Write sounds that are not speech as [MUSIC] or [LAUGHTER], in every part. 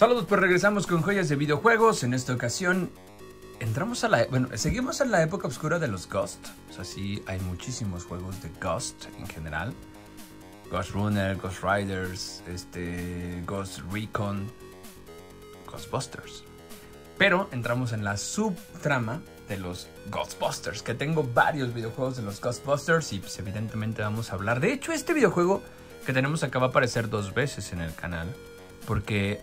Saludos, pues regresamos con joyas de videojuegos. En esta ocasión entramos a la... Bueno, seguimos en la época oscura de los Ghosts. O sea, sí, hay muchísimos juegos de Ghost en general. Ghost Runner, Ghost Riders, este, Ghost Recon, Ghostbusters. Pero entramos en la subtrama de los Ghostbusters, que tengo varios videojuegos de los Ghostbusters y pues, evidentemente vamos a hablar. De hecho, este videojuego que tenemos acá va a aparecer dos veces en el canal, porque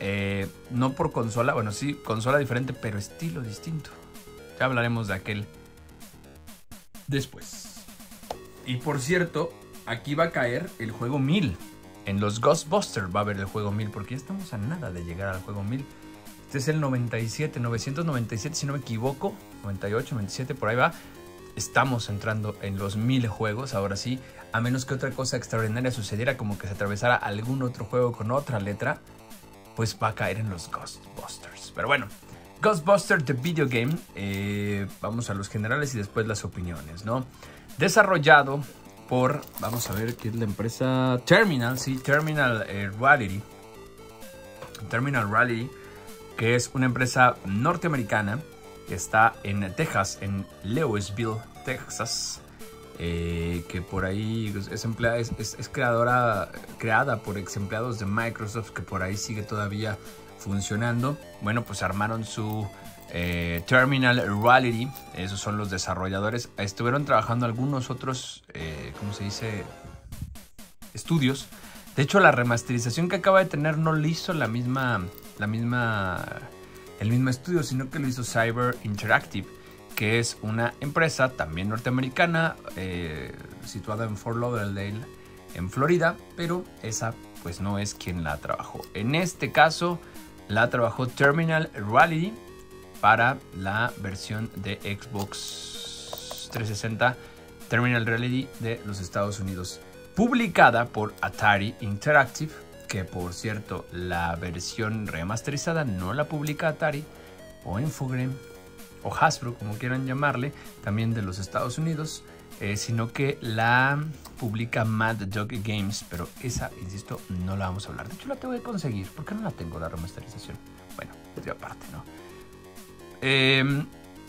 eh, no por consola, bueno, sí, consola diferente, pero estilo distinto. Ya hablaremos de aquel después. Y por cierto, aquí va a caer el juego 1000. En los Ghostbusters va a haber el juego 1000, porque ya estamos a nada de llegar al juego 1000. Este es el 97, 997 si no me equivoco, 98, 97, por ahí va. Estamos entrando en los 1000 juegos, ahora sí, a menos que otra cosa extraordinaria sucediera, como que se atravesara algún otro juego con otra letra, pues va a caer en los Ghostbusters. Pero bueno, Ghostbusters The Video Game, eh, vamos a los generales y después las opiniones, ¿no? Desarrollado por, vamos a ver qué es la empresa, Terminal, sí, Terminal eh, Rally. Terminal Rally, que es una empresa norteamericana que está en Texas, en Lewisville, Texas. Eh, que por ahí es, es, creadora, creada por ex empleados de Microsoft, que por ahí sigue todavía funcionando. Bueno, pues armaron su eh, Terminal Reality, esos son los desarrolladores. Estuvieron trabajando algunos otros, eh, ¿cómo se dice? Estudios. De hecho, la remasterización que acaba de tener no lo hizo la misma, la misma, el mismo estudio, sino que lo hizo Cyber Interactive que es una empresa también norteamericana eh, situada en Fort Lauderdale, en Florida, pero esa pues no es quien la trabajó. En este caso la trabajó Terminal Reality para la versión de Xbox 360 Terminal Reality de los Estados Unidos, publicada por Atari Interactive, que por cierto la versión remasterizada no la publica Atari o Infogrames o Hasbro, como quieran llamarle, también de los Estados Unidos, eh, sino que la publica Mad Dog Games, pero esa, insisto, no la vamos a hablar. De hecho, la tengo que conseguir. ¿Por qué no la tengo la remasterización? Bueno, de aparte, ¿no? Em,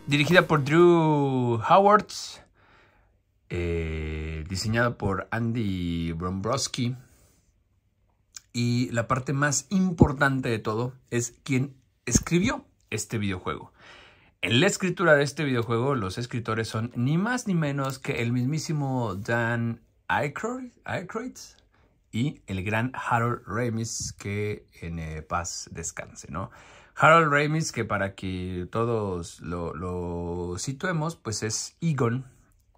dirigida por Drew Howard, eh, diseñada por Andy Brombrowski. Y la parte más importante de todo es quien escribió este videojuego. En la escritura de este videojuego, los escritores son ni más ni menos que el mismísimo Dan Aykroyd, y el gran Harold Ramis, que en eh, paz descanse, ¿no? Harold Ramis, que para que todos lo, situemos, pues es Egon,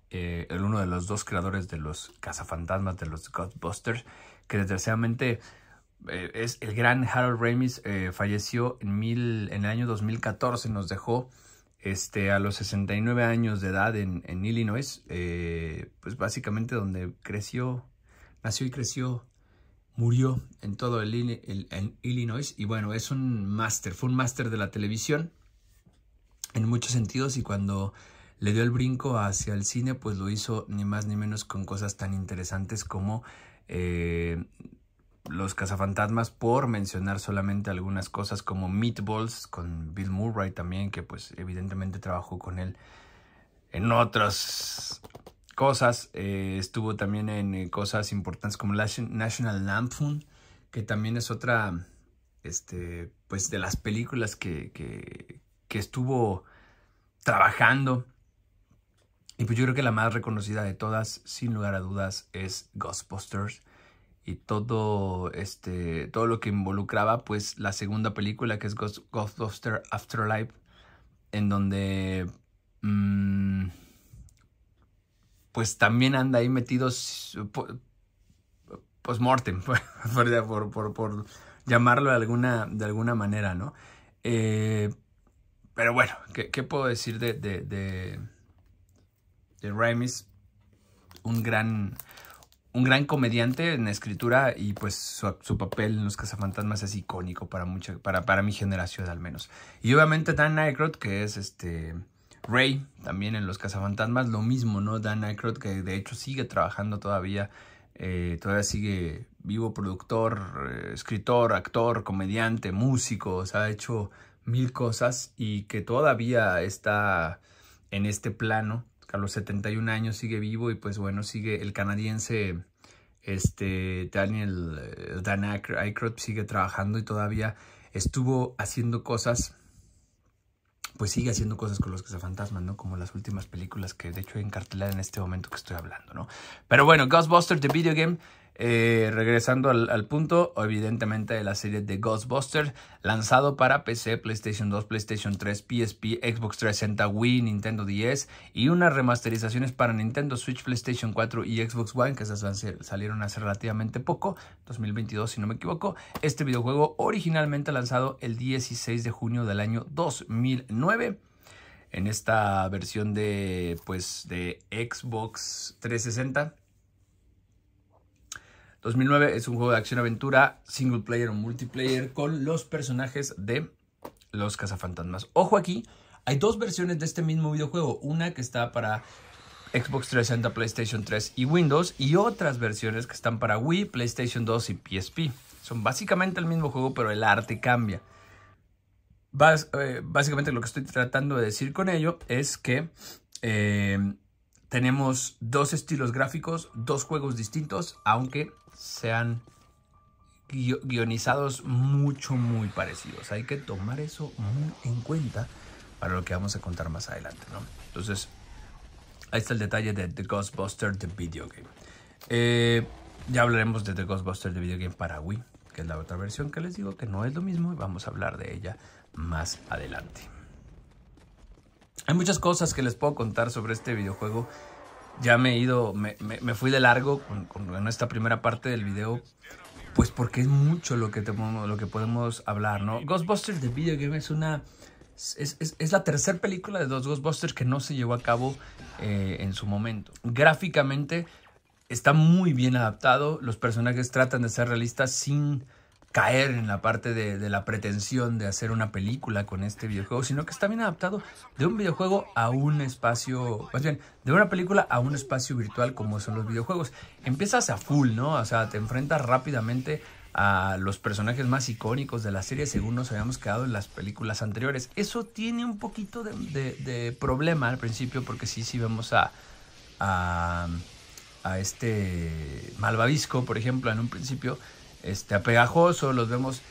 eh, el uno de los dos creadores de los cazafantasmas de los Ghostbusters, que desgraciadamente eh, es el gran Harold Ramis, falleció en, en el año 2014, nos dejó este, a los 69 años de edad en, Illinois, eh, pues básicamente donde creció, nació y creció, murió en todo el, Illinois. Y bueno, es un máster, fue un máster de la televisión en muchos sentidos y cuando le dio el brinco hacia el cine, pues lo hizo ni más ni menos con cosas tan interesantes como eh, los Cazafantasmas, por mencionar solamente algunas cosas como Meatballs con Bill Murray también, que pues evidentemente trabajó con él en otras cosas. Eh, estuvo también en eh, cosas importantes como National Lampoon, que también es otra, este, pues de las películas que, que, que estuvo trabajando. Y pues yo creo que la más reconocida de todas, sin lugar a dudas, es Ghostbusters y todo este todo lo que involucraba pues la segunda película que es Ghost, Ghostbuster Afterlife en donde mm, pues también anda ahí metidos post-mortem [LAUGHS] por, por, llamarlo de alguna, de alguna manera ¿no? Eh, pero bueno ¿qué, puedo decir de de, de, un gran un gran comediante en escritura y pues su, papel en Los Cazafantasmas es icónico para, mucha, para, mi generación al menos. Y obviamente Dan Aykroyd, que es este... Ray, también en Los Cazafantasmas, lo mismo, ¿no? Dan Aykroyd, que de hecho sigue trabajando todavía, eh, todavía sigue vivo, productor, eh, escritor, actor, comediante, músico, o sea, ha hecho mil cosas y que todavía está en este plano a los 71 años sigue vivo y pues bueno, sigue el canadiense este Daniel eh, Dan Aykroyd sigue trabajando y todavía estuvo haciendo cosas pues sigue haciendo cosas con los que se fantasman, ¿no? Como las últimas películas que de hecho hay en en este momento que estoy hablando, ¿no? Pero bueno, Ghostbusters, The Video Game, eh, regresando al, punto, evidentemente de la serie de Ghostbusters, lanzado para PC, PlayStation 2, PlayStation 3, PSP, Xbox 360, Wii, Nintendo DS y unas remasterizaciones para Nintendo Switch, PlayStation 4 y Xbox One, que esas salieron hace relativamente poco, 2022 si no me equivoco. Este videojuego originalmente lanzado el 16 de junio del año 2009 en esta versión de pues de Xbox 360 2009 es un juego de acción-aventura, single player o multiplayer, con los personajes de los cazafantasmas. Ojo aquí, hay dos versiones de este mismo videojuego. Una que está para Xbox 360, PlayStation 3 y Windows. Y otras versiones que están para Wii, PlayStation 2 y PSP. Son básicamente el mismo juego, pero el arte cambia. Eh, básicamente lo que estoy tratando de decir con ello es que eh, tenemos dos estilos gráficos, dos juegos distintos, aunque sean guionizados mucho, muy parecidos. Hay que tomar eso muy en cuenta para lo que vamos a contar más adelante, Entonces, ahí está el detalle de The Ghostbuster The Video Game. Eh, ya hablaremos de The Ghostbuster The Video Game para Wii, que es la otra versión que les digo que no es lo mismo y vamos a hablar de ella más adelante. Hay muchas cosas que les puedo contar sobre este videojuego ya me he ido, me, fui de largo con, en esta primera parte del video, pues porque es mucho lo que, lo que podemos hablar, ¿no? Ghostbusters de Video Game es una... Es, la tercera película de dos Ghostbusters que no se llevó a cabo eh, en su momento. Gráficamente está muy bien adaptado, los personajes tratan de ser realistas sin caer en la parte de, la pretensión de hacer una película con este videojuego, sino que está bien adaptado de un videojuego a un espacio, más bien, de una película a un espacio virtual como son los videojuegos. Empiezas a full, ¿no? O sea, te enfrentas rápidamente a los personajes más icónicos de la serie según nos habíamos quedado en las películas anteriores. Eso tiene un poquito de, problema al principio porque sí, sí vemos a, a, a este malvavisco, por ejemplo, en un principio este, pegajoso los vemos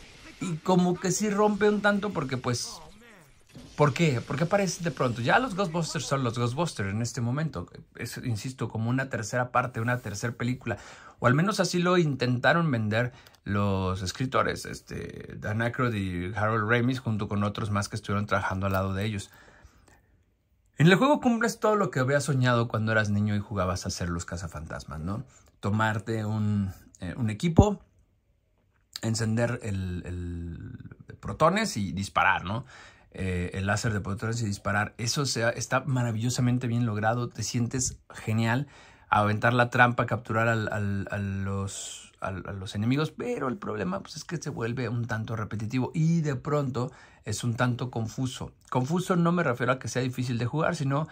y como que sí rompe un tanto porque pues ¿Por qué? ¿Por qué aparece de pronto? Ya los Ghostbusters son los Ghostbusters en este momento. insisto, como una tercera parte, una tercera película. O al menos así lo intentaron vender los escritores, este, Dan Aykroyd y Harold Ramis, junto con otros más que estuvieron trabajando al lado de ellos. En el juego cumples todo lo que habías soñado cuando eras niño y jugabas a hacer los cazafantasmas, ¿no? Tomarte un eh, equipo, encender el, protones y disparar, ¿no? Eh, el láser de protones y disparar. Eso está maravillosamente bien logrado, te sientes genial. Aventar la trampa, capturar a, los, los enemigos, pero el problema pues, es que se vuelve un tanto repetitivo y de pronto es un tanto confuso. Confuso no me refiero a que sea difícil de jugar, sino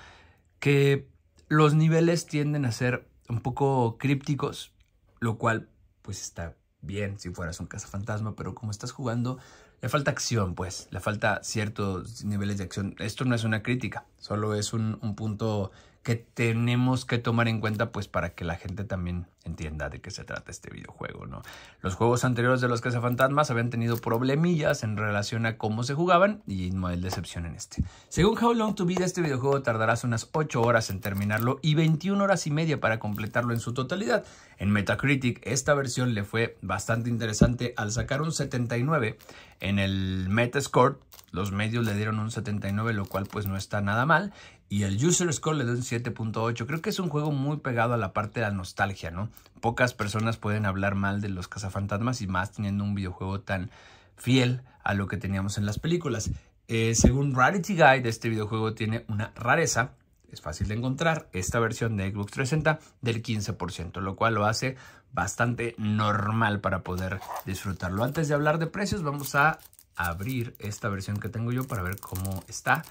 que los niveles tienden a ser un poco crípticos, lo cual pues está bien si fueras un cazafantasma, pero como estás jugando, le falta acción, pues, le falta ciertos niveles de acción. Esto no es una crítica, solo es un, un punto que tenemos que tomar en cuenta, pues, para que la gente también entienda de qué se trata este videojuego, ¿no? Los juegos anteriores de los fantasmas habían tenido problemillas en relación a cómo se jugaban y no hay decepción en este. Según How Long to Beat, este videojuego tardarás unas 8 horas en terminarlo y 21 horas y media para completarlo en su totalidad. En Metacritic, esta versión le fue bastante interesante al sacar un 79 en el Metascore los medios le dieron un 79, lo cual pues no está nada mal. Y el User Score le dio un 7.8. Creo que es un juego muy pegado a la parte de la nostalgia, ¿no? Pocas personas pueden hablar mal de los cazafantasmas y más teniendo un videojuego tan fiel a lo que teníamos en las películas. Eh, según Rarity Guide, este videojuego tiene una rareza, es fácil de encontrar, esta versión de Xbox 360 del 15%, lo cual lo hace bastante normal para poder disfrutarlo. Antes de hablar de precios, vamos a abrir esta versión que tengo yo para ver cómo está,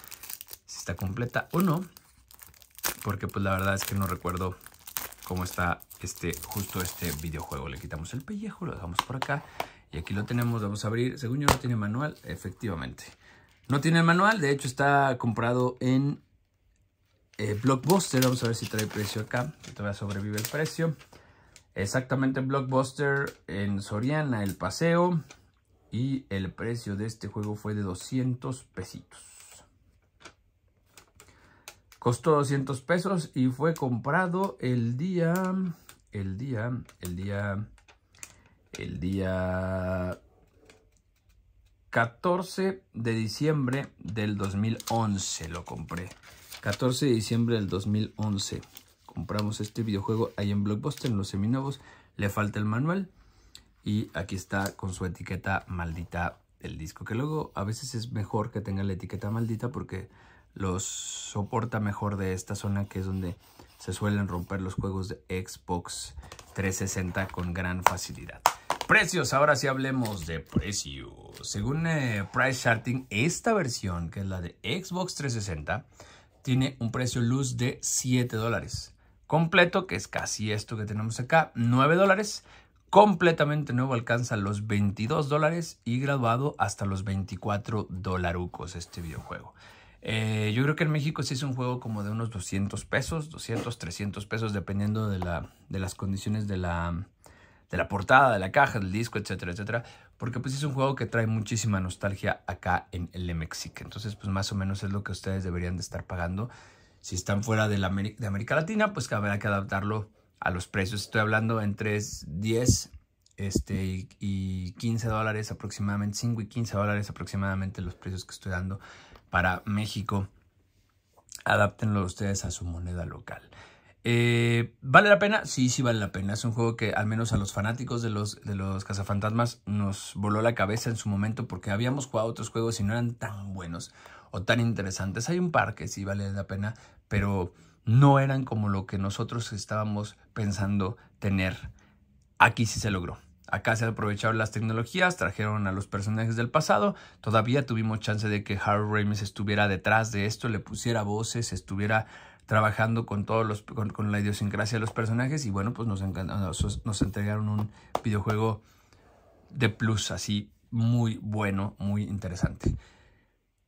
si está completa o no, porque pues la verdad es que no recuerdo cómo está este, justo este videojuego. Le quitamos el pellejo, lo dejamos por acá. Y aquí lo tenemos, vamos a abrir. Según yo no tiene manual, efectivamente. No tiene manual, de hecho está comprado en eh, Blockbuster. Vamos a ver si trae precio acá. Todavía sobrevive el precio. Exactamente en Blockbuster, en Soriana, el paseo. Y el precio de este juego fue de 200 pesitos. Costó 200 pesos y fue comprado el día, el día, el día, el día 14 de diciembre del 2011 lo compré. 14 de diciembre del 2011. Compramos este videojuego ahí en Blockbuster, en los seminuevos. Le falta el manual. Y aquí está con su etiqueta maldita el disco. Que luego a veces es mejor que tenga la etiqueta maldita porque los soporta mejor de esta zona que es donde se suelen romper los juegos de Xbox 360 con gran facilidad. Precios, ahora sí hablemos de precios. Según eh, Price Charting, esta versión, que es la de Xbox 360, tiene un precio luz de 7 dólares. Completo, que es casi esto que tenemos acá, 9 dólares. Completamente nuevo alcanza los 22 dólares y graduado hasta los 24 dolarucos este videojuego. Eh, yo creo que en México sí es un juego como de unos 200 pesos, 200, 300 pesos, dependiendo de, la, de las condiciones de la, de la portada, de la caja, del disco, etcétera, etcétera. Porque pues es un juego que trae muchísima nostalgia acá en el México Entonces pues más o menos es lo que ustedes deberían de estar pagando. Si están fuera de, de América Latina, pues habrá que adaptarlo a los precios. Estoy hablando entre 10 este, y 15 dólares aproximadamente, 5 y 15 dólares aproximadamente los precios que estoy dando para México. Adáptenlo ustedes a su moneda local. Eh, ¿Vale la pena? Sí, sí vale la pena. Es un juego que al menos a los fanáticos de los, de los cazafantasmas nos voló la cabeza en su momento porque habíamos jugado otros juegos y no eran tan buenos o tan interesantes. Hay un par que sí vale la pena, pero no eran como lo que nosotros estábamos pensando tener. Aquí sí se logró. Acá se aprovecharon las tecnologías, trajeron a los personajes del pasado. Todavía tuvimos chance de que Harold Ramis estuviera detrás de esto, le pusiera voces, estuviera trabajando con todos los con, la idiosincrasia de los personajes y bueno, pues nos, nos entregaron un videojuego de plus así muy bueno, muy interesante.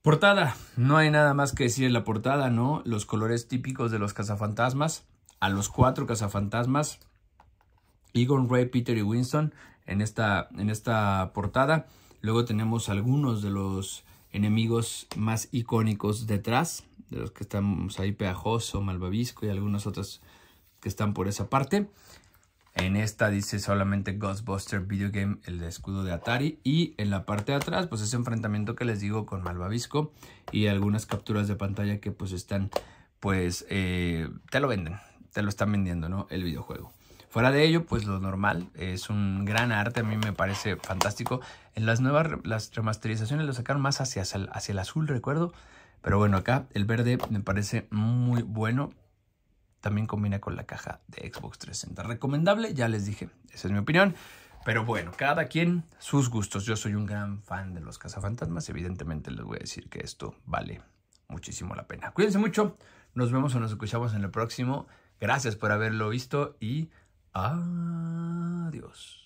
Portada, no hay nada más que decir en la portada, ¿no? Los colores típicos de los cazafantasmas, a los cuatro cazafantasmas Egon Ray, Peter y e. Winston en esta, en esta portada. Luego tenemos algunos de los enemigos más icónicos detrás, de los que estamos ahí peajoso, malvavisco y algunos otros que están por esa parte. En esta dice solamente Ghostbuster Video Game, el de escudo de Atari. Y en la parte de atrás, pues ese enfrentamiento que les digo con Malvavisco y algunas capturas de pantalla que pues están, pues eh, te lo venden, te lo están vendiendo, ¿no? El videojuego. Fuera de ello, pues lo normal, es un gran arte, a mí me parece fantástico. En las nuevas las remasterizaciones lo sacaron más hacia, hacia el azul, recuerdo. Pero bueno, acá el verde me parece muy bueno. También combina con la caja de Xbox 360. Recomendable, ya les dije, esa es mi opinión. Pero bueno, cada quien sus gustos. Yo soy un gran fan de los cazafantasmas. Evidentemente les voy a decir que esto vale muchísimo la pena. Cuídense mucho. Nos vemos o nos escuchamos en el próximo. Gracias por haberlo visto y Adiós.